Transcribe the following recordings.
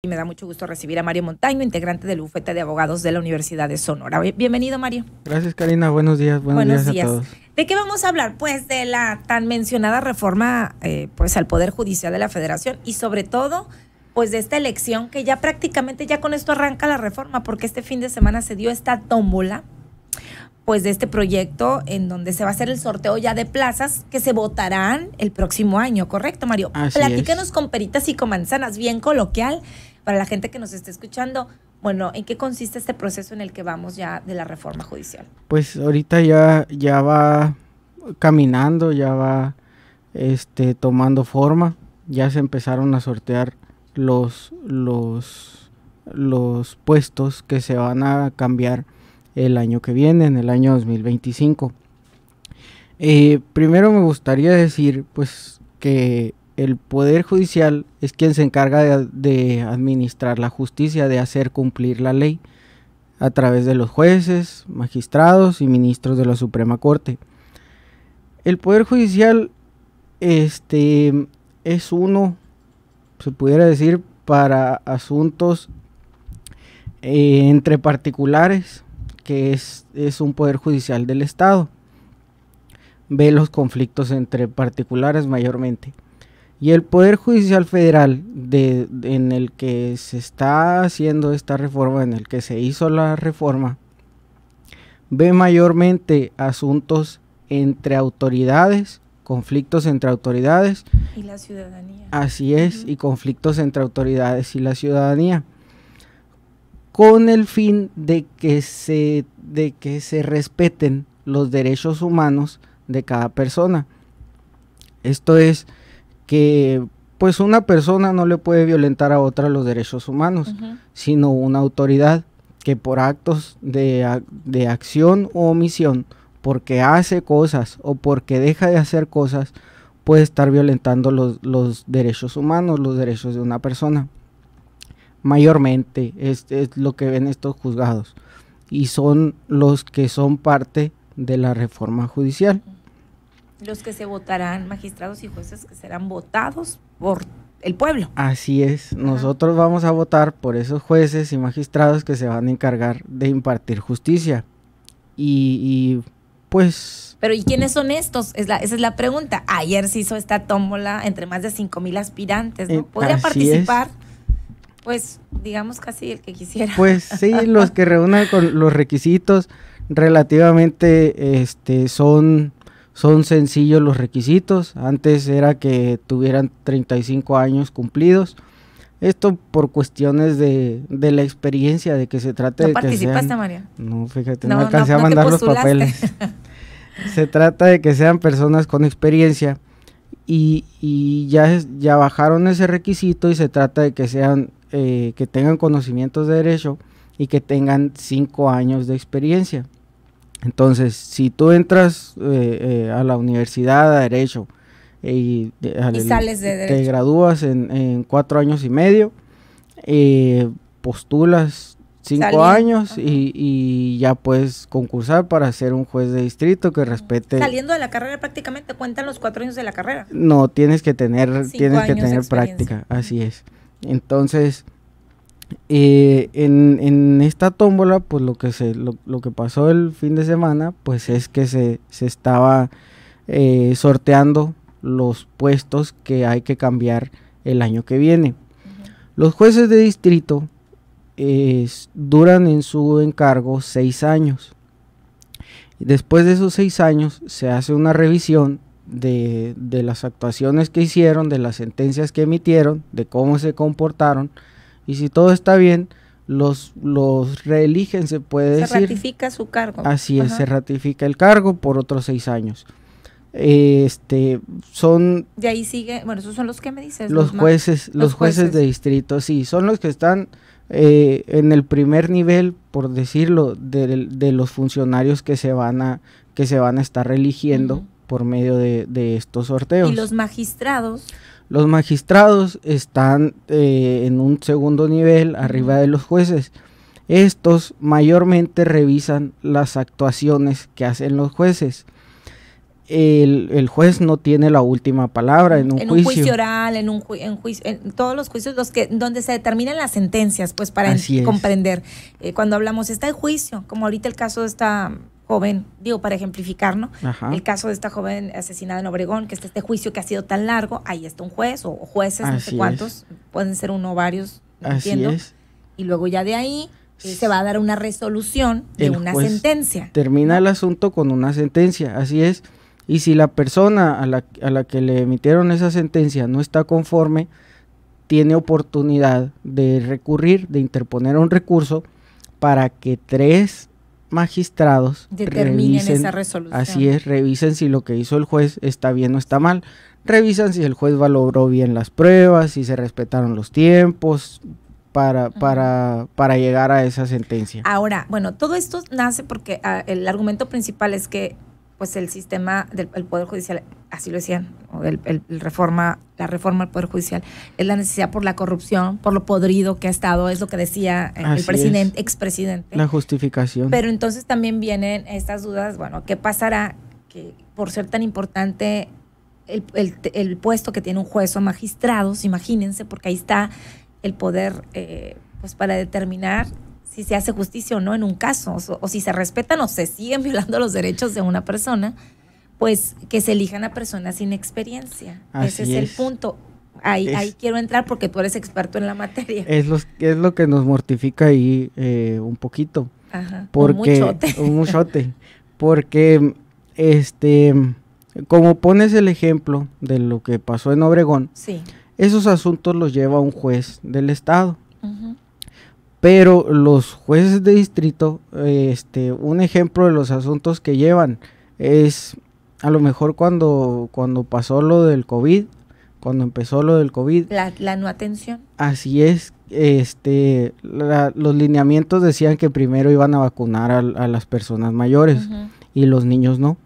Y me da mucho gusto recibir a Mario Montaño, integrante del bufete de abogados de la Universidad de Sonora. Bienvenido, Mario. Gracias, Karina. Buenos días. Buenos, días, a todos. ¿De qué vamos a hablar? Pues de la tan mencionada reforma eh, pues al Poder Judicial de la Federación y sobre todo pues de esta elección que ya prácticamente ya con esto arranca la reforma porque este fin de semana se dio esta tómbola pues de este proyecto en donde se va a hacer el sorteo ya de plazas que se votarán el próximo año, ¿correcto, Mario? Así con peritas y con manzanas, bien coloquial para la gente que nos está escuchando, bueno, ¿en qué consiste este proceso en el que vamos ya de la reforma judicial? Pues ahorita ya, ya va caminando, ya va este, tomando forma, ya se empezaron a sortear los, los, los puestos que se van a cambiar el año que viene, en el año 2025. Eh, primero me gustaría decir pues que el Poder Judicial es quien se encarga de, administrar la justicia, de hacer cumplir la ley a través de los jueces, magistrados y ministros de la Suprema Corte. El Poder Judicial este, es uno, se pudiera decir, para asuntos eh, entre particulares, que es un Poder Judicial del Estado. Ve los conflictos entre particulares mayormente. Y el Poder Judicial Federal, en el que se está haciendo esta reforma, en el que se hizo la reforma, ve mayormente asuntos entre autoridades, conflictos entre autoridades. Y la ciudadanía. Así es, y conflictos entre autoridades y la ciudadanía. Con el fin de que se, de que se respeten los derechos humanos de cada persona. Esto es, que pues una persona no le puede violentar a otra los derechos humanos, sino una autoridad que por actos de, acción o omisión, porque hace cosas o porque deja de hacer cosas, puede estar violentando los, derechos humanos, los derechos de una persona. Mayormente es, es lo que ven estos juzgados y son los que son parte de la reforma judicial los que se votarán, magistrados y jueces que serán votados por el pueblo. Así es, nosotros vamos a votar por esos jueces y magistrados que se van a encargar de impartir justicia. Y, pues... Pero ¿y quiénes son estos? Es la, esa es la pregunta. Ayer se hizo esta tómbola entre más de 5.000 aspirantes, ¿no? Eh, ¿Podría participar? Pues digamos casi el que quisiera. Pues sí, los que reúnan con los requisitos relativamente este, son son sencillos los requisitos. Antes era que tuvieran 35 años cumplidos. Esto por cuestiones de, la experiencia, de que se trate de que participaste, María? No, fíjate, no, alcancé a mandar los papeles. se trata de que sean personas con experiencia y, y ya, ya bajaron ese requisito y se trata de que sean, eh, que tengan conocimientos de derecho y que tengan cinco años de experiencia. Entonces, si tú entras eh, eh, a la universidad a Derecho y, eh, te gradúas en, cuatro años y medio, postulas cinco años y, ya puedes concursar para ser un juez de distrito que respete. Saliendo de la carrera prácticamente cuentan los cuatro años de la carrera. No, tienes que tener, tienes que tener práctica, así es. Entonces, eh, en, esta tómbola, pues lo que, se, lo, que pasó el fin de semana, pues es que se, se estaba eh, sorteando los puestos que hay que cambiar el año que viene. Los jueces de distrito duran en su encargo seis años. Después de esos seis años se hace una revisión de las actuaciones que hicieron, de las sentencias que emitieron, de cómo se comportaron y si todo está bien, los, los reeligen, se puede se decir. Se ratifica su cargo. Así es, se ratifica el cargo por otros seis años. Este, son... De ahí sigue, bueno, esos son los que me dices. Los, jueces, los, jueces. de distrito, sí, son los que están eh, en el primer nivel, por decirlo, de, los funcionarios que se van a, que se van a estar eligiendo por medio de, de estos sorteos. Y los magistrados los magistrados están eh, en un segundo nivel arriba de los jueces. Estos mayormente revisan las actuaciones que hacen los jueces. El, juez no tiene la última palabra en un, en un juicio. oral, en un juicio, en todos los juicios los que donde se determinan las sentencias, pues para comprender. Eh, cuando hablamos está el juicio, como ahorita el caso está joven, digo para ejemplificar, El caso de esta joven asesinada en Obregón, que está este juicio que ha sido tan largo, ahí está un juez o jueces, no sé cuántos, pueden ser uno o varios, no Y luego ya de ahí eh, se va a dar una resolución de una sentencia. Termina el asunto con una sentencia, así es. Y si la persona a la, a la que le emitieron esa sentencia no está conforme, tiene oportunidad de recurrir, de interponer un recurso para que tres magistrados determinen esa resolución. Así es, revisen si lo que hizo el juez está bien o está mal. Revisan si el juez valoró bien las pruebas, si se respetaron los tiempos para, para, para llegar a esa sentencia. Ahora, bueno, todo esto nace porque ah, el argumento principal es que pues el sistema del Poder Judicial, así lo decían, el, reforma, la reforma al Poder Judicial, es la necesidad por la corrupción, por lo podrido que ha estado, es lo que decía eh, el presidente, expresidente. La justificación. Pero entonces también vienen estas dudas, bueno, ¿qué pasará que por ser tan importante el, el, puesto que tiene un juez o magistrados, imagínense, porque ahí está el poder eh, pues para determinar si se hace justicia o no en un caso, o, si se respetan o se siguen violando los derechos de una persona, pues que se elijan a personas sin experiencia. Ese es, el punto. Ahí, ahí quiero entrar porque tú eres experto en la materia. Es, que es lo que nos mortifica ahí eh, un poquito. Ajá, porque, un muchote. Un muchote porque, este, como pones el ejemplo de lo que pasó en Obregón, esos asuntos los lleva un juez del Estado. Pero los jueces de distrito, este, un ejemplo de los asuntos que llevan es a lo mejor cuando, cuando pasó lo del COVID, cuando empezó lo del COVID. La, no atención. Así es, este, los lineamientos decían que primero iban a vacunar a, las personas mayores y los niños no.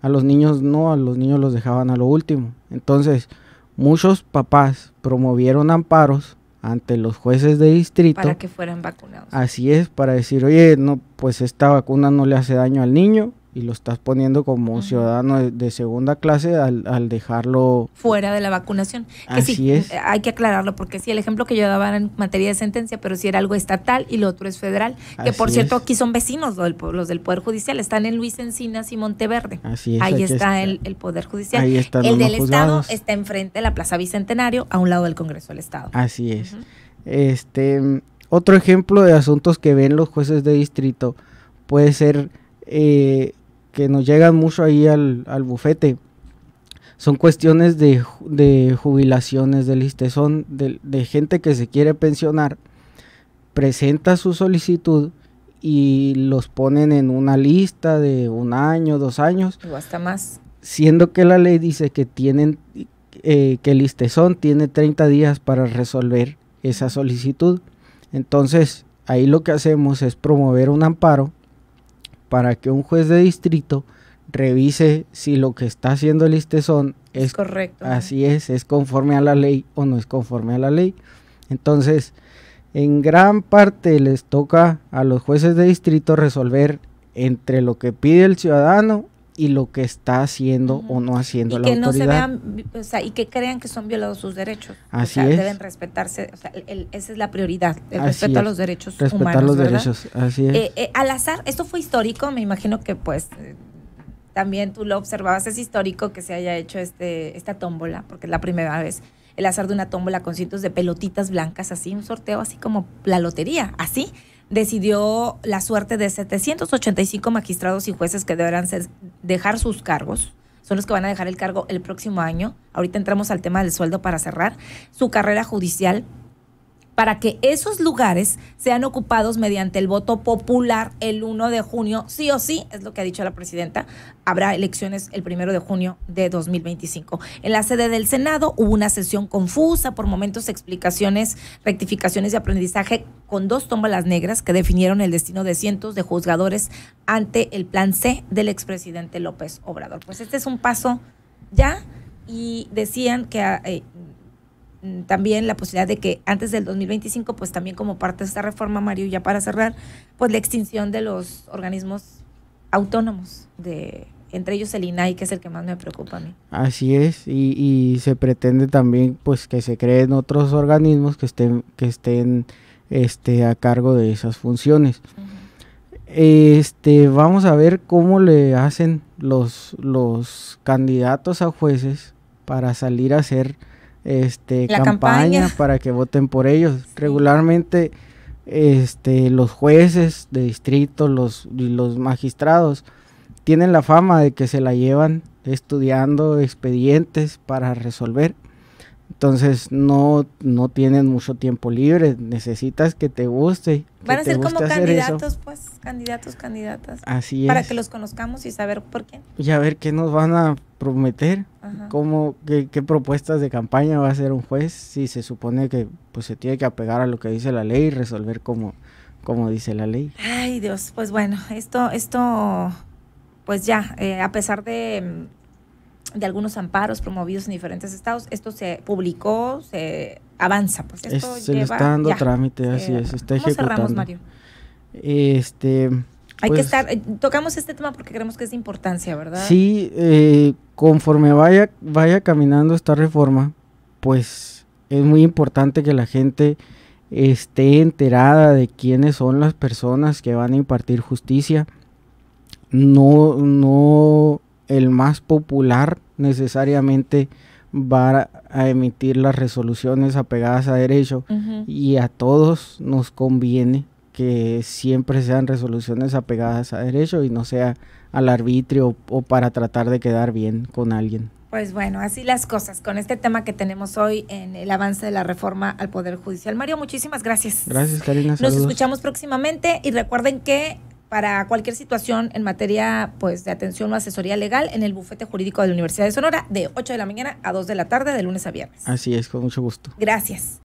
A los niños no, a los niños los dejaban a lo último. Entonces, muchos papás promovieron amparos ante los jueces de distrito. Para que fueran vacunados. Así es, para decir, oye, no, pues esta vacuna no le hace daño al niño, y lo estás poniendo como ciudadano de, segunda clase al, dejarlo fuera de la vacunación. Así sí, Hay que aclararlo porque sí, el ejemplo que yo daba en materia de sentencia, pero si sí era algo estatal y lo otro es federal, que por cierto aquí son vecinos los del, Poder Judicial, están en Luis Encinas y Monteverde. Así Ahí está, El, Poder Judicial. el del Estado está enfrente de la Plaza Bicentenario, a un lado del Congreso del Estado. Así es. Este otro ejemplo de asuntos que ven los jueces de distrito puede ser eh, que nos llegan mucho ahí al, bufete son cuestiones de, jubilaciones de listezón, de, gente que se quiere pensionar, presenta su solicitud y los ponen en una lista de un año, dos años. O hasta más. Siendo que la ley dice que tienen, eh, que el listezón tiene 30 días para resolver esa solicitud. Entonces, ahí lo que hacemos es promover un amparo para que un juez de distrito revise si lo que está haciendo el ISTESON es, es correcto. Así es, es conforme a la ley o no es conforme a la ley. Entonces, en gran parte les toca a los jueces de distrito resolver entre lo que pide el ciudadano y lo que está haciendo o no haciendo y la que No se vean, o sea, y que crean que son violados sus derechos. Así o sea, Deben respetarse, o sea, esa es la prioridad, el respeto a los derechos Respetar los derechos, así es. Eh, eh, al azar, esto fue histórico, me imagino que pues eh, también tú lo observabas, es histórico que se haya hecho este, esta tómbola, porque es la primera vez el azar de una tómbola con cientos de pelotitas blancas, así, un sorteo así como la lotería, así decidió la suerte de 785 magistrados y jueces que deberán dejar sus cargos. Son los que van a dejar el cargo el próximo año. Ahorita entramos al tema del sueldo para cerrar. Su carrera judicial para que esos lugares sean ocupados mediante el voto popular el 1 de junio, sí o sí, es lo que ha dicho la presidenta, habrá elecciones el 1 de junio de 2025. En la sede del Senado hubo una sesión confusa, por momentos explicaciones, rectificaciones y aprendizaje con dos tómbalas negras que definieron el destino de cientos de juzgadores ante el plan C del expresidente López Obrador. Pues este es un paso ya y decían que... Eh, Mm, también la posibilidad de que antes del 2025, pues también como parte de esta reforma, Mario, ya para cerrar, pues la extinción de los organismos autónomos, de, entre ellos el INAI, que es el que más me preocupa a mí. Así es, y, se pretende también pues que se creen otros organismos que estén, que estén este, a cargo de esas funciones. Este, vamos a ver cómo le hacen los, los candidatos a jueces para salir a ser este, campaña, para que voten por ellos. Regularmente este, los jueces de distrito, los, los magistrados, tienen la fama de que se la llevan estudiando expedientes para resolver. Entonces no, no tienen mucho tiempo libre, necesitas que te guste. Van a ser como candidatos, pues, candidatos, candidatas. Así es. Para que los conozcamos y saber por qué. Y a ver qué nos van a prometer, cómo, qué, propuestas de campaña va a hacer un juez, si se supone que pues se tiene que apegar a lo que dice la ley y resolver como, como dice la ley. Ay Dios, pues bueno, esto, esto, pues ya, eh, a pesar de de algunos amparos promovidos en diferentes estados. Esto se publicó, se avanza. Pues esto se lleva, le está dando trámite, así es, está ejecutando. Cerramos, Mario? Este... Hay que pues estar, eh, tocamos este tema porque creemos que es de importancia, ¿verdad? Sí, eh, conforme vaya, vaya caminando esta reforma, pues es muy importante que la gente esté enterada de quiénes son las personas que van a impartir justicia. No, no el más popular necesariamente va a emitir las resoluciones apegadas a derecho y a todos nos conviene que siempre sean resoluciones apegadas a derecho y no sea al arbitrio o para tratar de quedar bien con alguien. Pues bueno, así las cosas con este tema que tenemos hoy en el avance de la reforma al Poder Judicial. Mario, muchísimas gracias. Gracias, Karina. Nos escuchamos próximamente y recuerden que para cualquier situación en materia pues, de atención o asesoría legal en el bufete jurídico de la Universidad de Sonora de 8 de la mañana a 2 de la tarde de lunes a viernes. Así es, con mucho gusto. Gracias.